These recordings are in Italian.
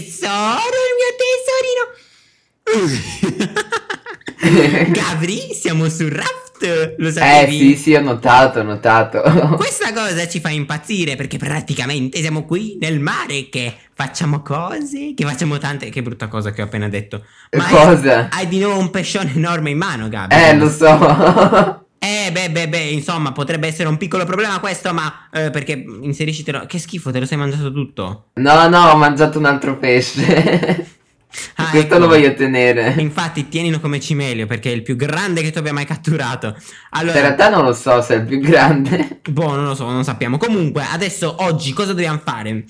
tesoro, il mio tesorino. Gabri, siamo su raft, lo eh, sapevi? Eh sì, sì, ho notato, ho notato. Questa cosa ci fa impazzire perché praticamente siamo qui nel mare che facciamo cose, che facciamo tante... Che brutta cosa che ho appena detto. Ma cosa? Hai, hai di nuovo un pescione enorme in mano, Gabri. Eh, lo so. Eh, beh, beh, beh, insomma, potrebbe essere un piccolo problema questo, ma eh, perché inseriscitelo. Che schifo, te lo sei mangiato tutto? No, no, ho mangiato un altro pesce. ah, questo ecco. lo voglio tenere. Infatti, tienilo come cimelio perché è il più grande che tu abbia mai catturato. Allora, in realtà non lo so se è il più grande. Boh, non lo so, non sappiamo. Comunque, adesso oggi cosa dobbiamo fare?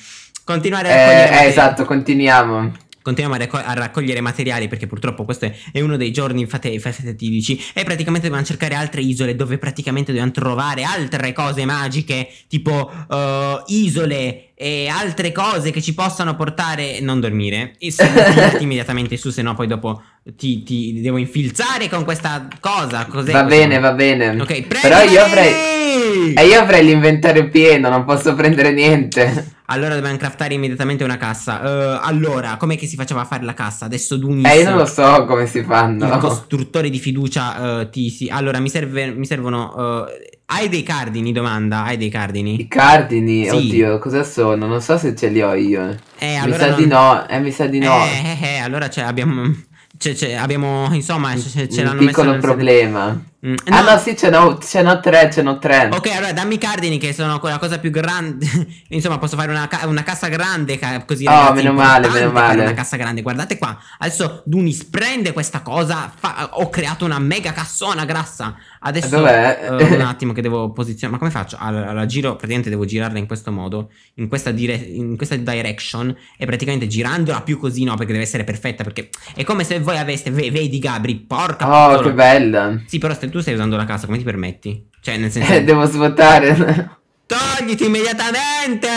Continuare a eh, raccogliere. Eh, eh esatto, continuiamo continuiamo a, raccog- a, raccogliere materiali perché purtroppo questo è uno dei giorni infatti fatetici e praticamente dobbiamo cercare altre isole dove praticamente dobbiamo trovare altre cose magiche tipo uh, isole e altre cose che ci possano portare non dormire e sentiti immediatamente su se no poi dopo ti, ti, devo infilzare con questa cosa cos'è va bene va bene ok prego però io avrei e io avrei l'inventario pieno, non posso prendere niente. Allora dobbiamo craftare immediatamente una cassa. Uh, allora, com'è che si faceva a fare la cassa? Adesso Dunis. Eh, io non lo so come si fanno. Il costruttore di fiducia uh, eh, Tisi. Allora, mi, serve, mi servono. Uh, hai dei cardini? Domanda. Hai dei cardini? I cardini? Sì. Oddio, cosa sono? Non so se ce li ho io. Eh, mi sa non... di no. Eh, mi sa di no. Eh, eh, eh allora cioè, abbiamo. C'è, c'è, abbiamo, insomma, c'è, ce l'hanno messo... Un problema. Mm, ah, no. Ah no, sì, ce n'ho, ce n'ho tre, ce n'ho tre. Ok, allora dammi i cardini che sono la cosa più grande. Insomma, posso fare una, ca una cassa grande ca così. Oh, ragazzi, meno male, meno male. Una cassa grande, guardate qua. Adesso Dunis prende questa cosa. ho creato una mega cassona grassa. Adesso uh, un attimo che devo posizionare. Ma come faccio? Allora, allora, giro, praticamente devo girarla in questo modo, in questa, dire- in questa direction. E praticamente girandola più così, no, perché deve essere perfetta. Perché è come se voi aveste. V- vedi, Gabri, porca. Oh, puttola. che bella! Sì, però se tu stai usando la casa, come ti permetti? Cioè, nel senso. Eh, devo svuotare. Togliti immediatamente!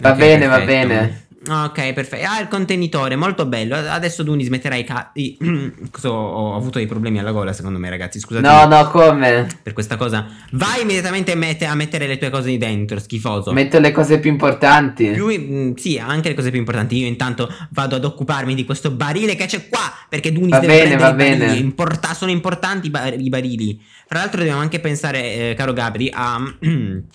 Va okay, bene, perfetto. va bene. Ah, ok, perfetto. Ah, il contenitore, molto bello. Adesso Duni smetterà i cazzi. ho avuto dei problemi alla gola, secondo me, ragazzi. Scusate. No, no, come? Per questa cosa. Vai immediatamente mette a mettere le tue cose dentro, schifoso. Metto le cose più importanti. Più, mm, sì, anche le cose più importanti. Io intanto vado ad occuparmi di questo barile che c'è qua. Perché Duni deve bene, va bene. Importa sono importanti i, bar i barili. Fra l'altro dobbiamo anche pensare, eh, caro Gabri, a...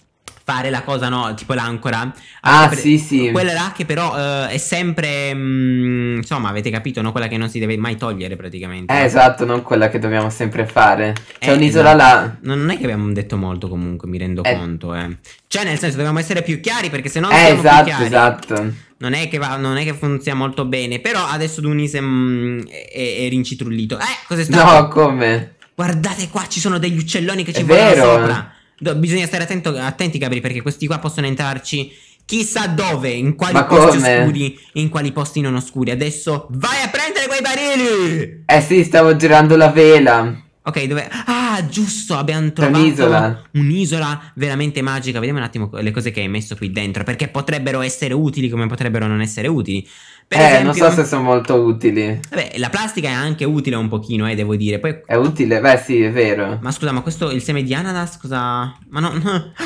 fare la cosa, no? Tipo l'ancora. Ah, allora, ah, per... sì, sì. Quella là che però eh, è sempre. Mh, mm, insomma, avete capito, no? Quella che non si deve mai togliere praticamente. Eh, esatto, non quella che dobbiamo sempre fare. C'è eh, un'isola esatto. là. Non è che abbiamo detto molto comunque, mi rendo eh. conto, eh. Cioè, nel senso, dobbiamo essere più chiari perché se no. Eh, esatto, chiari, esatto. Non è, che va, non è che funziona molto bene. Però adesso Dunis mm, è, è, è rincitrullito. Eh, cos'è stato? No, come? Guardate qua, ci sono degli uccelloni che ci vogliono sopra. Eh. Do, bisogna stare attento, attenti, Gabri, perché questi qua possono entrarci chissà dove, in quali Ma posti come? oscuri, in quali posti non oscuri. Adesso vai a prendere quei barili! Eh sì, stavo girando la vela. Ok, dove... Ah, giusto, abbiamo trovato un'isola. un'isola veramente magica. Vediamo un attimo le cose che hai messo qui dentro, perché potrebbero essere utili come potrebbero non essere utili. Per eh, esempio, non so se sono molto utili. Vabbè, la plastica è anche utile un pochino, eh, devo dire. Poi... È utile, beh, sì, è vero. Ma scusa, ma questo il seme di ananas, cosa. Ma no.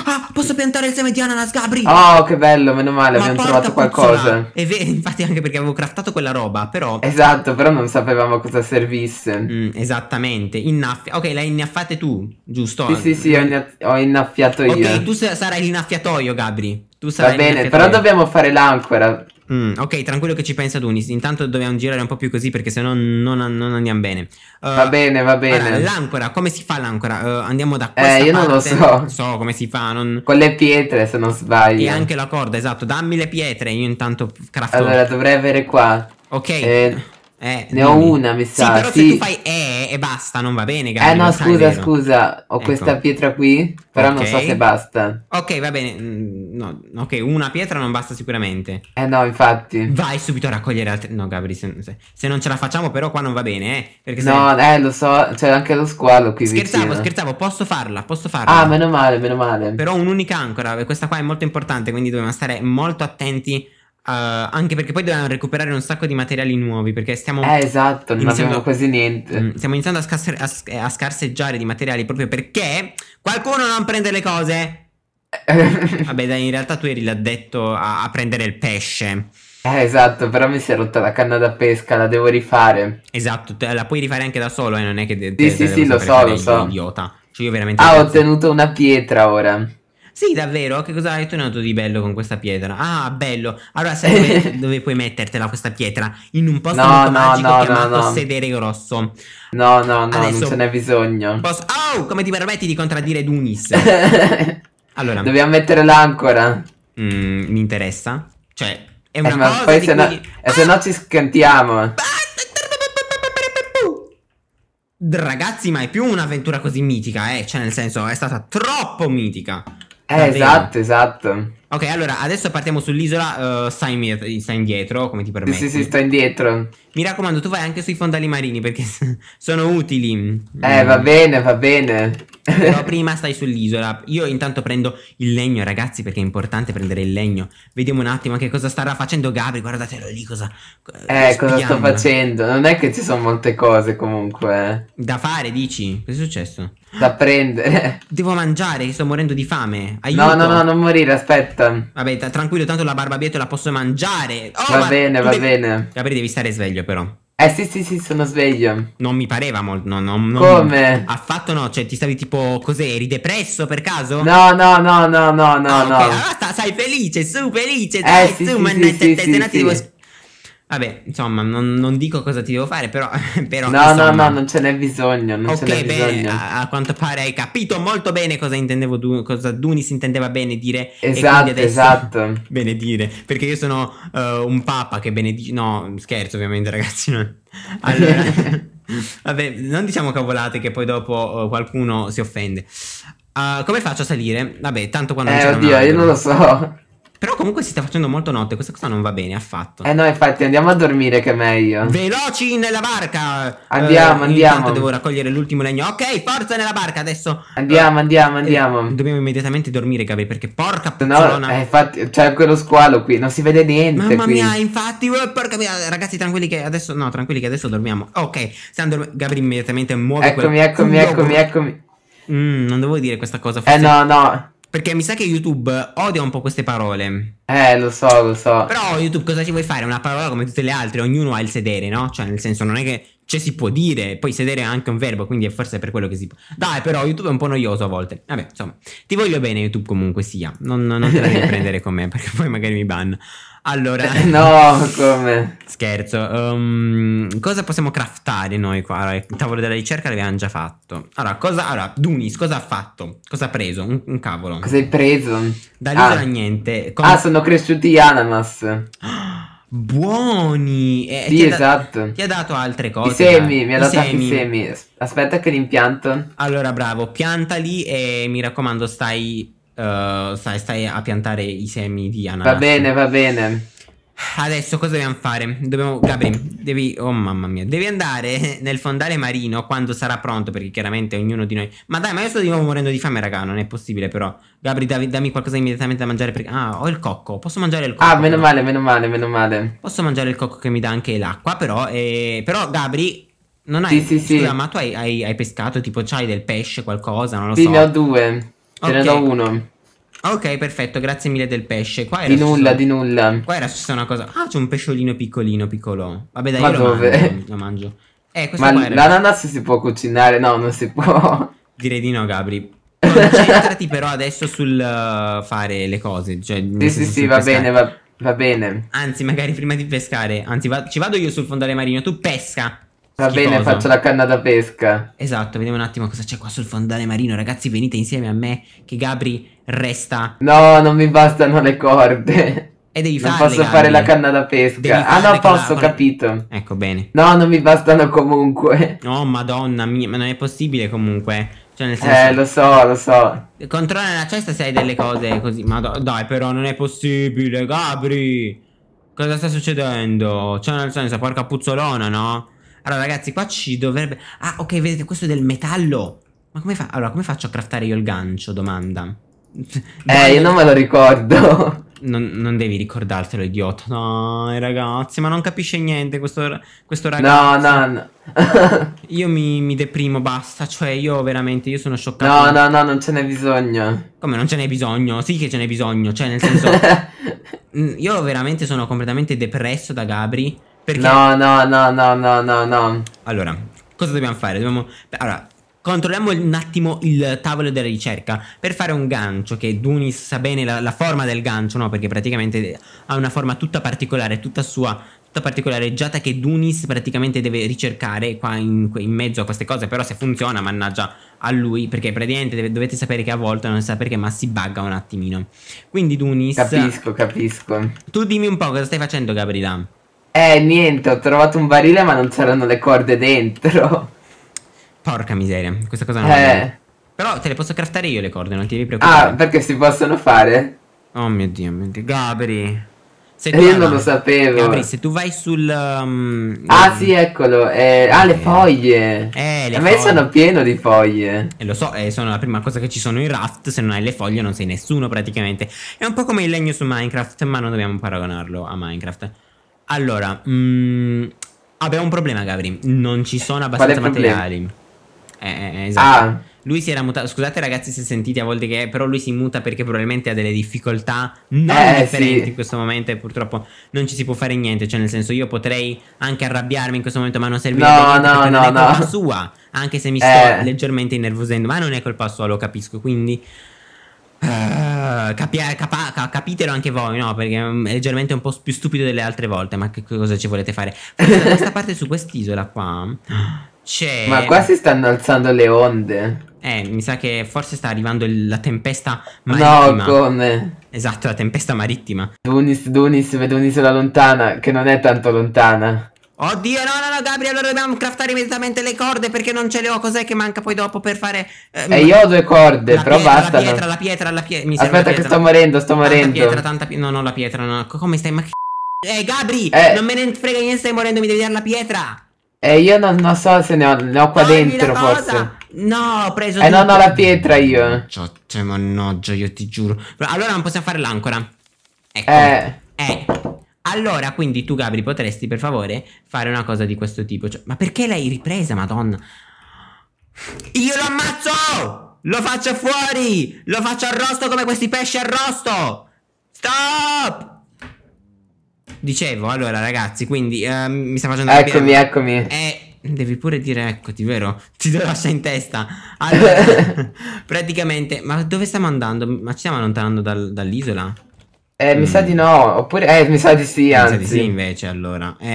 Ah, posso piantare il seme di ananas, Gabri! Oh, che bello, meno male, ma abbiamo trovato puzzola. qualcosa. È vero, infatti, anche perché avevo craftato quella roba, però. Esatto, però non sapevamo cosa servisse. Mm, esattamente. Innaffia. Ok, l'hai innaffiate tu, giusto? Sì, sì, sì, ho, inna- ho innaffiato okay, io. Ok, tu sarai l'inaffiatoio, Gabri. Tu sarai Va bene, però dobbiamo fare l'ancora. Mm, ok, tranquillo che ci pensa Dunis. Intanto dobbiamo girare un po' più così perché sennò non, non, andiamo bene. Uh, va bene, va bene. Allora, l'ancora, come si fa l'ancora? Uh, andiamo da questa Eh, io parte. non lo so. So come si fa. Non... Con le pietre, se non sbaglio. E anche la corda, esatto. Dammi le pietre, io intanto crafto. Allora, dovrei avere qua. Ok. Eh... Eh, ne ho una, mi sa. Sì, però sì. se tu fai E eh, e basta, non va bene, eh, Gabri. Eh no, scusa, scusa, ho ecco. questa pietra qui, però okay. non so se basta. Ok, va bene. Mm, no, ok, una pietra non basta sicuramente. Eh no, infatti. Vai subito a raccogliere altre... No, Gabri, se, se non ce la facciamo però qua non va bene, eh. Perché se... No, eh, lo so, c'è anche lo squalo qui Scherzavo, vicino. scherzavo, posso farla, posso farla. Ah, meno male, meno male. Però un'unica ancora, questa qua è molto importante, quindi dobbiamo stare molto attenti eh, anche perché poi dobbiamo recuperare un sacco di materiali nuovi perché stiamo eh, esatto non abbiamo quasi niente mm, stiamo iniziando a, scarse, a, a, scarseggiare di materiali proprio perché qualcuno non prende le cose vabbè dai in realtà tu eri l'addetto a, a prendere il pesce eh, esatto, però mi si è rotta la canna da pesca, la devo rifare. Esatto, la puoi rifare anche da solo, eh, non è che... Te, sì, te sì, sì, lo so, lo so. Idiota. Cioè, io veramente... Ah, ho ottenuto una pietra ora. Sì, davvero? Che cosa hai ottenuto di bello con questa pietra? Ah, bello. Allora sai dove, dove puoi mettertela questa pietra? In un posto no, molto no, magico no, chiamato no, no. sedere grosso. No, no, no, Adesso non ce n'è bisogno. Posso... Oh, come ti permetti di contraddire Dunis? allora. Dobbiamo mettere l'ancora. Mm, mi interessa. Cioè, è eh, una eh, cosa poi se, cui... no... se no eh, ah! ci scantiamo. Ragazzi, ma è più un'avventura così mitica, eh? Cioè, nel senso, è stata troppo mitica. Eh, esatto, esatto. Ok, allora adesso partiamo sull'isola. Uh, eh, sta, in, sta, indietro, come ti permetti. Sì, sì, sì, sta indietro. Mi raccomando, tu vai anche sui fondali marini perché sono utili. Eh, mm. va bene, va bene. Però prima stai sull'isola. Io intanto prendo il legno, ragazzi, perché è importante prendere il legno. Vediamo un attimo che cosa starà facendo Gabri. Guardatelo lì, cosa. Eh, cosa sto facendo? Non è che ci sono molte cose comunque. Da fare, dici? Cosa è successo? da prendere. Devo mangiare, sto morendo di fame. Aiuto. No, no, no, non morire, aspetta. Vabbè, tranquillo, tanto la barbabietola la posso mangiare. Oh, va ma bene, va devi... bene. Gabri, devi stare sveglio, però. Eh sì sì sì sono sveglio Non mi pareva molto no, no, no, Come? Affatto no Cioè ti stavi tipo Cos'eri depresso per caso? No no no no no no ah, okay. no Allora stai felice Su felice eh, Dai eh, sì, su sì, mannaggia sì, sì, te, sì, sì. devo Vabbè, insomma, non, non, dico cosa ti devo fare, però... però no, insomma... no, no, non ce n'è bisogno, non okay, ce n'è beh, bisogno. A, a, quanto pare hai capito molto bene cosa intendevo, du- cosa Dunis intendeva bene dire. Esatto, adesso... esatto. Benedire, perché io sono uh, un papa che benedice... No, scherzo ovviamente ragazzi. No. Allora, vabbè, non diciamo cavolate che poi dopo uh, qualcuno si offende. Uh, come faccio a salire? Vabbè, tanto quando... Eh, oddio, io non lo so. Però comunque si sta facendo molto notte, questa cosa non va bene affatto. Eh no, infatti andiamo a dormire che è meglio. Veloci nella barca! Andiamo, eh, andiamo. devo raccogliere l'ultimo legno. Ok, forza nella barca adesso. Andiamo, eh, andiamo, andiamo. Eh, dobbiamo immediatamente dormire, Gabri, perché porca puttana. No, eh, infatti c'è quello squalo qui, non si vede niente Mamma qui. mia, infatti, oh, porca mia. Ragazzi, tranquilli che adesso no, tranquilli che adesso dormiamo. Ok, stiamo dormendo. Gabri immediatamente muove Eccomi, quel... eccomi, eccomi, eccomi. Mm, non devo dire questa cosa. Eh forse... Eh no, no. Perché mi sa che YouTube odia un po' queste parole. Eh, lo so, lo so. Però YouTube cosa ci vuoi fare? Una parola come tutte le altre, ognuno ha il sedere, no? Cioè, nel senso, non è che ci si può dire, poi sedere è anche un verbo, quindi è forse per quello che si può. Dai, però YouTube è un po' noioso a volte. Vabbè, insomma, ti voglio bene YouTube comunque sia. Non, non, te la riprendere con me, perché poi magari mi banno. Allora, eh, no, come? Scherzo. Um, cosa possiamo craftare noi qua? Allora, il tavolo della ricerca l'abbiamo già fatto. Allora, cosa, allora, Dunis cosa ha fatto? Cosa ha preso? Un, un cavolo. Cosa hai preso? Da Dall'isola ah. niente. Come... Ah, sono cresciuti gli ananas. Buoni! Eh, sì, ti esatto. Da... ti ha dato altre cose. I semi, mi ha dato anche i semi. Aspetta che li impianto. Allora, bravo, piantali e mi raccomando, stai uh, stai, stai, a piantare i semi di ananas. Va bene, va bene. Adesso cosa dobbiamo fare? Dobbiamo, Gabri, devi, oh mamma mia, devi andare nel fondale marino quando sarà pronto perché chiaramente ognuno di noi... Ma dai, ma io sto di nuovo morendo di fame, raga, non è possibile però. Gabri, dammi, dammi qualcosa immediatamente da mangiare perché... Ah, ho il cocco, posso mangiare il cocco? Ah, meno male, meno male, meno male. Posso mangiare il cocco che mi dà anche l'acqua, però... Eh... Però, Gabri, non hai... Sì, sì, scusa, sì. ma tu hai, hai, hai pescato, tipo, c'hai del pesce, qualcosa, non lo sì, so. Sì, ne ho due. Ce okay. ne do uno. Ok, perfetto, grazie mille del pesce. Qua era di nulla, solo... di nulla. Qua era successa una cosa. Ah, c'è un pesciolino piccolino, piccolo. Vabbè, dai, Ma io dove? Lo, mangio, lo mangio. Eh, Ma era... l'ananas si può cucinare? No, non si può. Direi di no, Gabri. Concentrati però adesso sul uh, fare le cose. Cioè, sì, sì, sì, va bene, va, va, bene. Anzi, magari prima di pescare. Anzi, va... ci vado io sul fondale marino. Tu pesca. Va schifosa. bene, faccio la canna da pesca. Esatto, vediamo un attimo cosa c'è qua sul fondale marino. Ragazzi, venite insieme a me che Gabri resta. No, non mi bastano le corde. E devi farle, Non posso Gabri. fare la canna da pesca. ah, no, posso, la... capito. Ecco, bene. No, non mi bastano comunque. Oh, madonna mia, ma non è possibile comunque. Cioè, nel senso... Eh, lo so, lo so. Controlla la cesta se hai delle cose così. Ma dai, però non è possibile, Gabri. Cosa sta succedendo? Cioè, nel senso, porca puzzolona, no? Allora ragazzi qua ci dovrebbe... Ah ok vedete questo è del metallo. Ma come fa... Allora come faccio a craftare io il gancio? Domanda. eh io non me lo ricordo. Non, non, devi ricordartelo, idiota. No, ragazzi, ma non capisce niente questo, questo ragazzo. No, no, no. io mi, mi, deprimo, basta. Cioè, io veramente, io sono scioccato. No, no, no, non ce n'è bisogno. Come non ce n'è bisogno? Sì che ce n'è bisogno. Cioè, nel senso... io veramente sono completamente depresso da Gabri. Perché... No, no, no, no, no, no, Allora, cosa dobbiamo fare? Dobbiamo... Allora, controlliamo un attimo il tavolo della ricerca per fare un gancio che Dunis sa bene la, la, forma del gancio no perché praticamente ha una forma tutta particolare tutta sua tutta particolareggiata che Dunis praticamente deve ricercare qua in, in, mezzo a queste cose però se funziona mannaggia a lui perché praticamente deve, dovete sapere che a volte non si sa perché ma si bugga un attimino quindi Dunis capisco capisco tu dimmi un po' cosa stai facendo Gabriela eh, niente, ho trovato un barile ma non c'erano le corde dentro. Porca miseria, questa cosa non eh. Però te le posso craftare io le corde, non ti preoccupare. Ah, perché si possono fare? Oh mio dio, mio dio. Gabri. Se tu, io non lo sapevo. Gabri, se tu vai sul... Um, ah um, sì, eccolo. Eh, ah, le eh. foglie. Eh, le A me sono pieno di foglie. E eh, lo so, eh, sono la prima cosa che ci sono in raft. Se non hai le foglie non sei nessuno praticamente. È un po' come il legno su Minecraft, ma non dobbiamo paragonarlo a Minecraft. Allora, mh, mm, abbiamo un problema, Gabri. Non ci sono abbastanza materiali. Eh, eh, eh, esatto. Ah. Lui si era mutato. Scusate, ragazzi, se sentite a volte che. Però lui si muta perché probabilmente ha delle difficoltà non eh, differenti sì. in questo momento. E purtroppo non ci si può fare niente. Cioè, nel senso, io potrei anche arrabbiarmi in questo momento, ma non servirebbe no, niente. No, no, non è colpa sua. Anche se mi sto eh. leggermente innervosendo. Ma non è colpa sua, lo capisco. Quindi eh, capi capa capitelo anche voi, no? Perché è leggermente un po' più stupido delle altre volte. Ma che cosa ci volete fare? Forse da questa parte su quest'isola qua c'è. Ma qua si stanno alzando le onde. Eh, mi sa che forse sta arrivando la tempesta marittima. No, come? Esatto, la tempesta marittima. Dunis, Dunis, vedo un'isola lontana, che non è tanto lontana. Oddio, no, no, no, Gabriel, allora dobbiamo craftare immediatamente le corde perché non ce le ho. Cos'è che manca poi dopo per fare... Eh, e eh, io ho due corde, però pietra, basta. La pietra, la pietra, la pietra. Mi Aspetta che sto morendo, sto morendo. La pietra, tanta pietra. No, no, la pietra, no. Come stai? Ma che... Eh, Gabri, eh. non me ne frega niente, stai morendo, mi devi dare la pietra. Eh, io non, non so se ne ho, ne ho qua Togli dentro, forse. No, ho preso... Eh, non ho la pietra io. Cioè, mannaggia, io ti giuro. Allora non possiamo fare l'ancora. Ecco. Eh. Eh. Allora, quindi tu, Gabri, potresti per favore fare una cosa di questo tipo. Cioè, ma perché l'hai ripresa, madonna? Io lo ammazzo! Lo faccio fuori! Lo faccio arrosto come questi pesci arrosto! Stop! Dicevo, allora, ragazzi, quindi uh, mi sta facendo... Eccomi, capire... eccomi. Eh, devi pure dire eccoti, vero? Ti do lascia in testa. Allora, praticamente, ma dove stiamo andando? Ma ci stiamo allontanando dal, dall'isola? Eh, mi sa mm. di no, oppure eh, mi sa di sì, anzi. Mi sa di sì invece, allora. Eh, eh,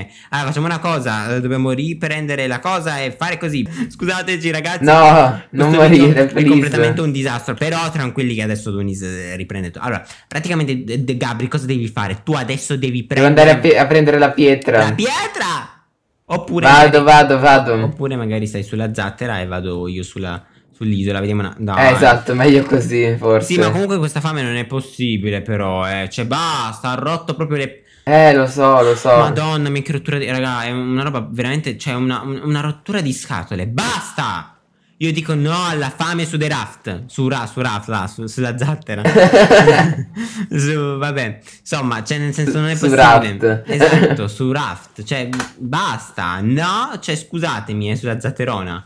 eh. allora ah, facciamo una cosa, eh, dobbiamo riprendere la cosa e fare così. Scusateci ragazzi. No, non morire, è, è completamente un disastro, però tranquilli che adesso Dunis riprende. tutto. Allora, praticamente Gabri cosa devi fare? Tu adesso devi prendere Devo andare a, a prendere la pietra. La pietra! Oppure Vado, magari... vado, vado. Oppure magari stai sulla zattera e vado io sulla sull'isola, vediamo una... No, eh, esatto, meglio così forse. Sì, ma comunque questa fame non è possibile però, eh. Cioè, basta, ha rotto proprio le... Eh, lo so, lo so. Madonna, minchia rottura di... Raga, è una roba veramente... Cioè, una, una rottura di scatole. Basta! Io dico no alla fame su The Raft. Su, ra, su Raft, là, su, sulla zattera. su, vabbè. Insomma, cioè, nel senso, non è possibile. Su raft. Esatto, su Raft. Cioè, basta. No, cioè, scusatemi, è eh, sulla zatterona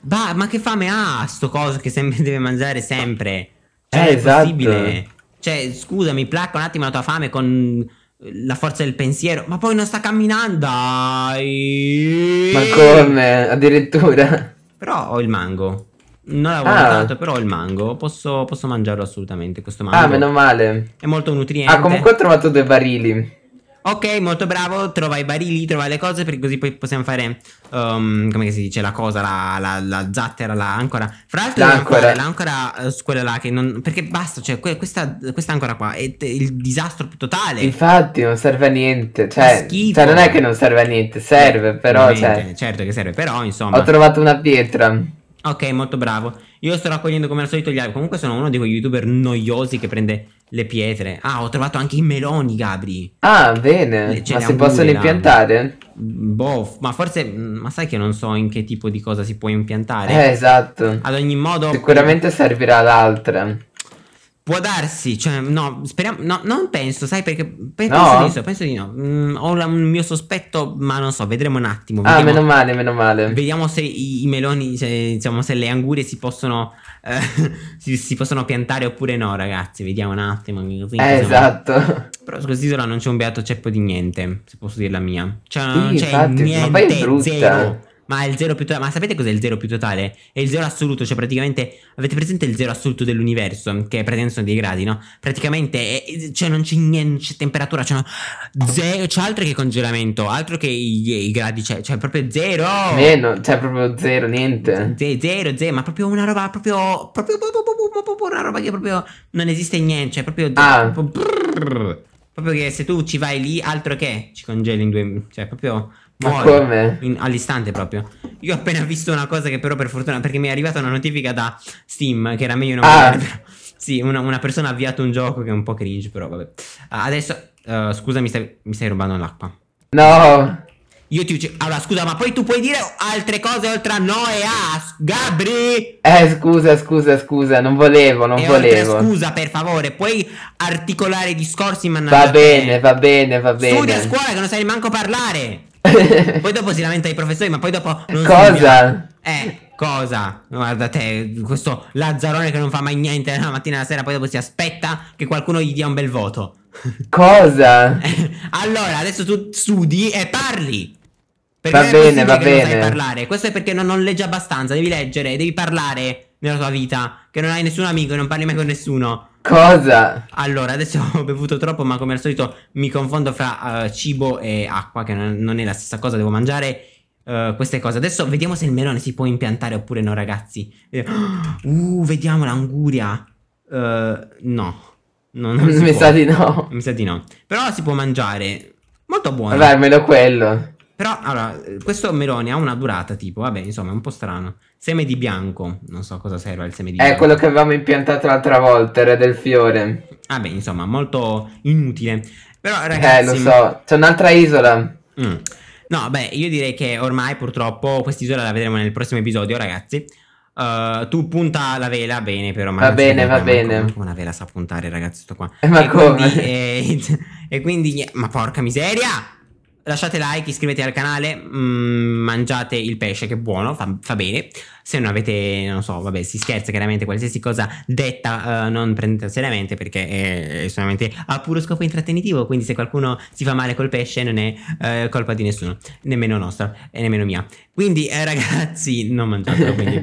bah, ma che fame ha sto coso che sempre deve mangiare sempre? Eh, cioè, eh, è esatto. possibile. Cioè, scusami, placca un attimo la tua fame con la forza del pensiero, ma poi non sta camminando. Dai. Ma come? Addirittura. Però ho il mango. Non l'avevo ah. notato, però ho il mango. Posso, posso mangiarlo assolutamente questo ah, mango. Ah, meno male. È molto ah, nutriente. Ah, comunque ho trovato due barili. Ok, molto bravo, trova i barili, trova le cose, perché così poi possiamo fare, um, come si dice, la cosa, la, la, la zattera, la ancora. Fra l'altro l'ancora, l'ancora eh, quella là che non... perché basta, cioè que questa, questa ancora qua è il disastro totale. Infatti non serve a niente, cioè, cioè, non è che non serve a niente, serve però... Cioè, certo che serve, però insomma... Ho trovato una pietra. Ok, molto bravo. Io sto raccogliendo come al solito gli alberi. Comunque sono uno di quei youtuber noiosi che prende le pietre. Ah, ho trovato anche i meloni, Gabri. Ah, bene. Ce ma si possono impiantare? Boh, ma forse... Mm, ma sai che non so in che tipo di cosa si può impiantare. Eh, esatto. Ad ogni modo... Sicuramente servirà l'altra. Può darsi, cioè, no, speriamo, no, non penso, sai perché penso, no. di, so, penso di no. Mm, ho la, un mio sospetto, ma non so, vedremo un attimo. Ah, vediamo, ah, meno male, meno male. Vediamo se i, i meloni, se, diciamo, se le angurie si possono, eh, si, si, possono piantare oppure no, ragazzi. Vediamo un attimo. Così, eh, esatto. Però su quest'isola non c'è un beato ceppo di niente, se posso dire la mia. Cioè, sì, non c'è infatti, niente, ma poi è brutta. Zero. Ma è il zero più totale. Ma sapete cos'è il zero più totale? È il zero assoluto, cioè praticamente. Avete presente il zero assoluto dell'universo? Che è praticamente sono dei gradi, no? Praticamente, è, cioè, non c'è niente, c'è temperatura, c'è, no, zero, c'è altro che congelamento, altro che i, i gradi, cioè, cioè, proprio zero. Meno, cioè, proprio zero, niente. Z- zero, zero, ma proprio una roba, proprio. Proprio, proprio, boh, boh, proprio, boh, proprio una roba che proprio non esiste niente, cioè, proprio. Ah. Proprio, proprio che se tu ci vai lì, altro che ci congeli in due. Cioè, proprio ma come? In, all'istante proprio. Io ho appena visto una cosa che però per fortuna, perché mi è arrivata una notifica da Steam, che era meglio non ah. vedere. Sì, una, una, persona ha avviato un gioco che è un po' cringe, però vabbè. Ah, adesso, uh, eh, scusa, mi stai, mi stai rubando l'acqua. No. Io ti uccido. Allora, scusa, ma poi tu puoi dire altre cose oltre a no e a Gabri. Eh, scusa, scusa, scusa, non volevo, non e volevo. Oltre, scusa, per favore, puoi articolare i discorsi, mannaggia. Va bene, va bene, va bene. Studi a scuola che non sai neanche parlare. poi dopo si lamenta i professori, ma poi dopo... cosa? Eh, cosa? Guarda te, questo Lazzarone che non fa mai niente la mattina e la sera, poi dopo si aspetta che qualcuno gli dia un bel voto. Cosa? allora, adesso tu studi e parli. Perché va bene, va bene. parlare. Questo è perché non, non leggi abbastanza, devi leggere, devi parlare nella tua vita, che non hai nessun amico e non parli mai con nessuno. Cosa? Allora, adesso ho bevuto troppo, ma come al solito mi confondo fra uh, cibo e acqua, che non è la stessa cosa, devo mangiare Uh, queste cose. Adesso vediamo se il melone si può impiantare oppure no, ragazzi. Eh, uh, vediamo l'anguria. Uh, no. No, non si Mi può. sa di no. Mi sa di no. Però si può mangiare. Molto buono. Vabbè, almeno quello. Però, allora, questo melone ha una durata tipo, vabbè, insomma, è un po' strano. Seme di bianco, non so cosa serve il seme di bianco. È quello che avevamo impiantato l'altra volta, era del fiore. Vabbè, insomma, molto inutile. Però, ragazzi... Eh, lo so, c'è un'altra isola. Mm. No, beh, io direi che ormai purtroppo quest'isola la vedremo nel prossimo episodio, ragazzi. Uh, tu punta la vela bene, però. Ma va bene, va bene. Una vela sa puntare, ragazzi, sto qua. ma e come? Quindi, eh, e quindi, ma porca miseria! Lasciate like, iscrivetevi al canale, mm, mangiate il pesce che è buono, fa, fa, bene. Se non avete, non so, vabbè, si scherza chiaramente qualsiasi cosa detta, uh, non prendete seriamente perché è, è solamente a puro scopo intrattenitivo, quindi se qualcuno si fa male col pesce non è uh, colpa di nessuno, nemmeno nostra e nemmeno mia. Quindi eh, ragazzi, non mangiatelo, quindi...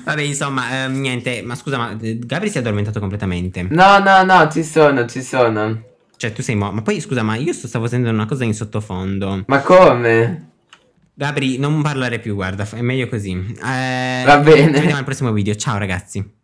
Vabbè, insomma, eh, niente, ma scusa, ma eh, Gabri si è addormentato completamente. No, no, no, ci sono, ci sono. Cioè, tu sei mo. Ma poi scusa, ma io stavo sentendo una cosa in sottofondo. Ma come? Gabri, non parlare più, guarda, è meglio così. Eh, Va bene. Ci vediamo al prossimo video. Ciao ragazzi.